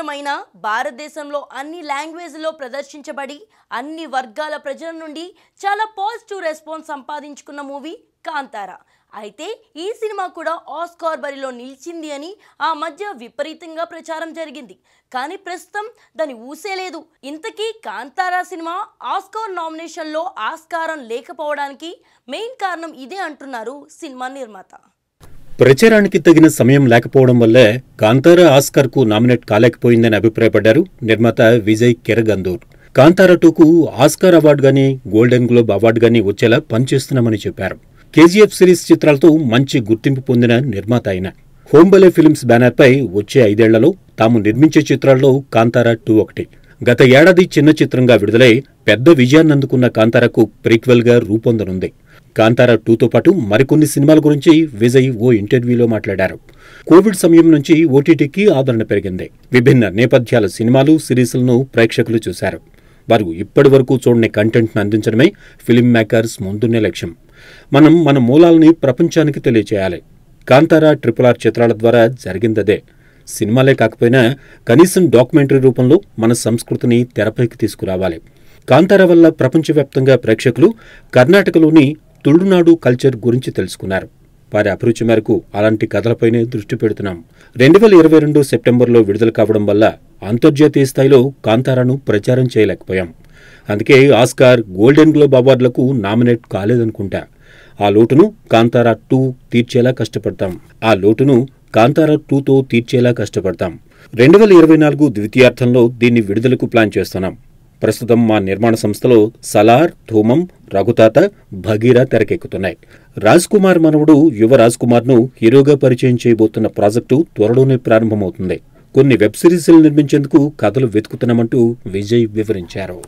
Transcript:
చిత్రమైన భారతదేశంలో అన్ని లాంగ్వేజ్లో ప్రదర్శించబడి అన్ని వర్గాల ప్రజల నుండి చాలా పాజిటివ్ రెస్పాన్స్ సంపాదించుకున్న మూవీ కాంతారా అయితే ఈ సినిమా కూడా ఆస్కార్ బరిలో నిలిచింది అని ఆ మధ్య విపరీతంగా ప్రచారం జరిగింది కానీ ప్రస్తుతం దాని ఊసే లేదు ఇంతకీ కాంతారా సినిమా ఆస్కార్ నామినేషన్లో ఆస్కారం లేకపోవడానికి మెయిన్ కారణం ఇదే అంటున్నారు సినిమా నిర్మాత ప్రచారానికి తగిన సమయం లేకపోవడం వల్లే కాంతారా కు నామినేట్ కాలేకపోయిందని అభిప్రాయపడ్డారు నిర్మాత విజయ్ కెరగందూర్ కాంతారా టూకు ఆస్కార్ అవార్డు గాని గోల్డెన్ గ్లోబ్ అవార్డు గాని వచ్చేలా పనిచేస్తున్నామని చెప్పారు కేజీఎఫ్ సిరీస్ చిత్రాలతో మంచి గుర్తింపు పొందిన నిర్మాత అయిన హోంబలే ఫిల్మ్స్ బ్యానర్పై వచ్చే ఐదేళ్లలో తాము నిర్మించే చిత్రాల్లో కాంతారా టూ ఒకటి గత ఏడాది చిన్న చిత్రంగా విడుదలై పెద్ద విజయాన్నందుకున్న కాంతారాకు ప్రీక్వెల్గా రూపొందనుంది కాంతారా టూతో పాటు మరికొన్ని సినిమాల గురించి విజయ్ ఓ ఇంటర్వ్యూలో మాట్లాడారు కోవిడ్ సమయం నుంచి ఓటీటీకి ఆదరణ పెరిగింది విభిన్న నేపథ్యాల సినిమాలు సిరీస్లను ప్రేక్షకులు చూశారు వారు ఇప్పటి వరకు చూడని కంటెంట్ను అందించడమే ఫిల్మ్ మేకర్స్ ముందున్నే లక్ష్యం మనం మన మూలాలని ప్రపంచానికి తెలియచేయాలి కాంతారా ట్రిపుల్ ఆర్ చిత్రాల ద్వారా జరిగిందదే సినిమాలే కాకపోయినా కనీసం డాక్యుమెంటరీ రూపంలో మన సంస్కృతిని తెరపైకి తీసుకురావాలి కాంతారా వల్ల ప్రపంచవ్యాప్తంగా ప్రేక్షకులు కర్ణాటకలోని తుళునాడు కల్చర్ గురించి తెలుసుకున్నారు వారి అభిరుచి మేరకు అలాంటి కథలపైనే దృష్టి పెడుతున్నాం రెండు వేల ఇరవై రెండు సెప్టెంబర్లో విడుదల కావడం వల్ల అంతర్జాతీయ స్థాయిలో కాంతారాను ప్రచారం చేయలేకపోయాం అందుకే ఆస్కార్ గోల్డెన్ గ్లోబ్ అవార్డులకు నామినేట్ కాలేదనుకుంటా ఆ లోటును కాంతారా టూ తీర్చేలా కష్టపడతాం ఆ లోటును కాంతారా టూతో తీర్చేలా కష్టపడతాం రెండు వేల ఇరవై నాలుగు ద్వితీయార్థంలో దీన్ని విడుదలకు ప్లాన్ చేస్తున్నాం ప్రస్తుతం మా నిర్మాణ సంస్థలో సలార్ ధూమం రఘుతాత భగీరా తెరకెక్కుతున్నాయి రాజ్ కుమార్ మనవుడు యువ రాజ్ కుమార్ను హీరోగా పరిచయం చేయబోతున్న ప్రాజెక్టు త్వరలోనే ప్రారంభమవుతుంది కొన్ని వెబ్ సిరీస్లు నిర్మించేందుకు కథలు వెతుకుతున్నామంటూ విజయ్ వివరించారు